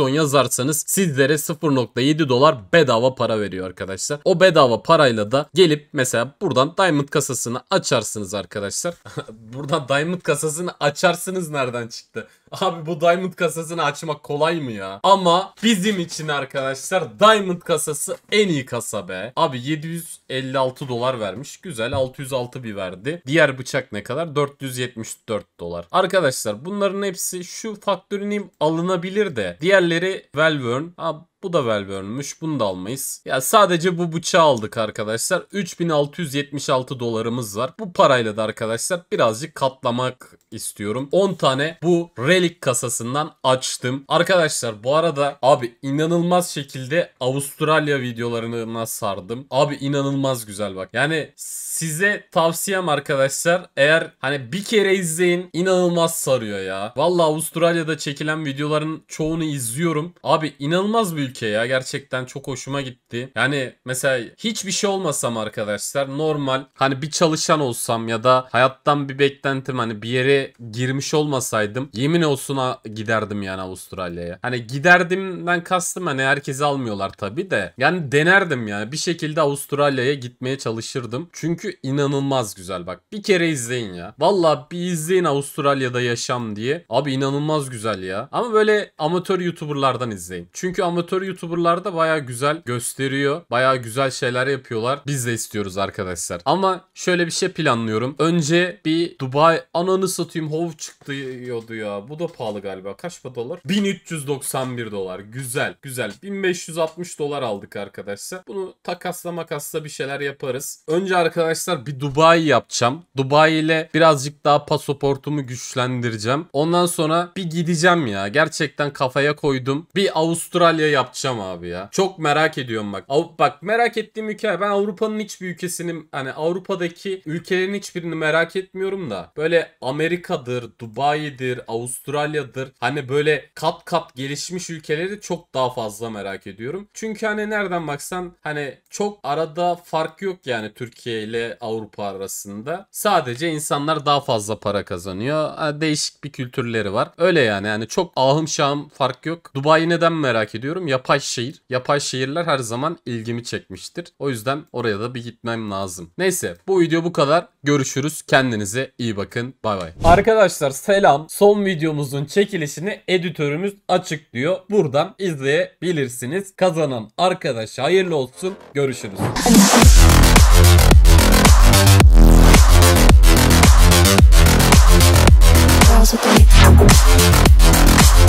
Bitson yazarsanız sizlere 0.7 dolar bedava para veriyor arkadaşlar. O bedava parayla da gelip mesela buradan Diamond kasasını açarsınız arkadaşlar. buradan Diamond kasasını açarsınız nereden çıktı? Abi bu Diamond kasasını açmak kolay mı ya? Ama bizim için arkadaşlar Diamond kasası en iyi kasa be. Abi 756 dolar vermiş. Güzel 606 bir verdi. Diğer bıçak ne kadar? 474 dolar. Arkadaşlar bunların hepsi şu faktörün alınabilir de diğer Diğerleri Valvern. Ha, bu da Welburn'muş. Bunu da almayız. Ya sadece bu bıçağı aldık arkadaşlar. 3676 dolarımız var. Bu parayla da arkadaşlar birazcık katlamak istiyorum. 10 tane bu relik kasasından açtım. Arkadaşlar bu arada abi inanılmaz şekilde Avustralya videolarına sardım. Abi inanılmaz güzel bak. Yani size tavsiyem arkadaşlar eğer hani bir kere izleyin inanılmaz sarıyor ya. Valla Avustralya'da çekilen videoların çoğunu izliyorum. Abi inanılmaz bir ülke ya. Gerçekten çok hoşuma gitti. Yani mesela hiçbir şey olmasam arkadaşlar normal hani bir çalışan olsam ya da hayattan bir beklentim hani bir yere girmiş olmasaydım yemin olsun giderdim yani Avustralya'ya. Hani giderdimden kastım hani herkesi almıyorlar tabi de. Yani denerdim yani bir şekilde Avustralya'ya gitmeye çalışırdım. Çünkü inanılmaz güzel bak. Bir kere izleyin ya. Valla bir izleyin Avustralya'da yaşam diye. Abi inanılmaz güzel ya. Ama böyle amatör YouTuber'lardan izleyin. Çünkü amatör amatör YouTuber'lar da baya güzel gösteriyor. Baya güzel şeyler yapıyorlar. Biz de istiyoruz arkadaşlar. Ama şöyle bir şey planlıyorum. Önce bir Dubai ananı satayım hov çıktı diyordu ya. Bu da pahalı galiba. Kaç para dolar? 1391 dolar. Güzel. Güzel. 1560 dolar aldık arkadaşlar. Bunu takasla makasla bir şeyler yaparız. Önce arkadaşlar bir Dubai yapacağım. Dubai ile birazcık daha pasaportumu güçlendireceğim. Ondan sonra bir gideceğim ya. Gerçekten kafaya koydum. Bir Avustralya yap yapacağım abi ya. Çok merak ediyorum bak. Av bak merak ettiğim ülke ben Avrupa'nın hiçbir ülkesinin hani Avrupa'daki ülkelerin hiçbirini merak etmiyorum da böyle Amerika'dır, Dubai'dir, Avustralya'dır. Hani böyle kat kat gelişmiş ülkeleri çok daha fazla merak ediyorum. Çünkü hani nereden baksan hani çok arada fark yok yani Türkiye ile Avrupa arasında. Sadece insanlar daha fazla para kazanıyor. değişik bir kültürleri var. Öyle yani yani çok ahım şahım fark yok. Dubai neden merak ediyorum? Yap yapay şehir. Yapay şehirler her zaman ilgimi çekmiştir. O yüzden oraya da bir gitmem lazım. Neyse bu video bu kadar. Görüşürüz. Kendinize iyi bakın. Bay bay. Arkadaşlar selam. Son videomuzun çekilişini editörümüz açıklıyor. Buradan izleyebilirsiniz. Kazanan arkadaşa hayırlı olsun. Görüşürüz.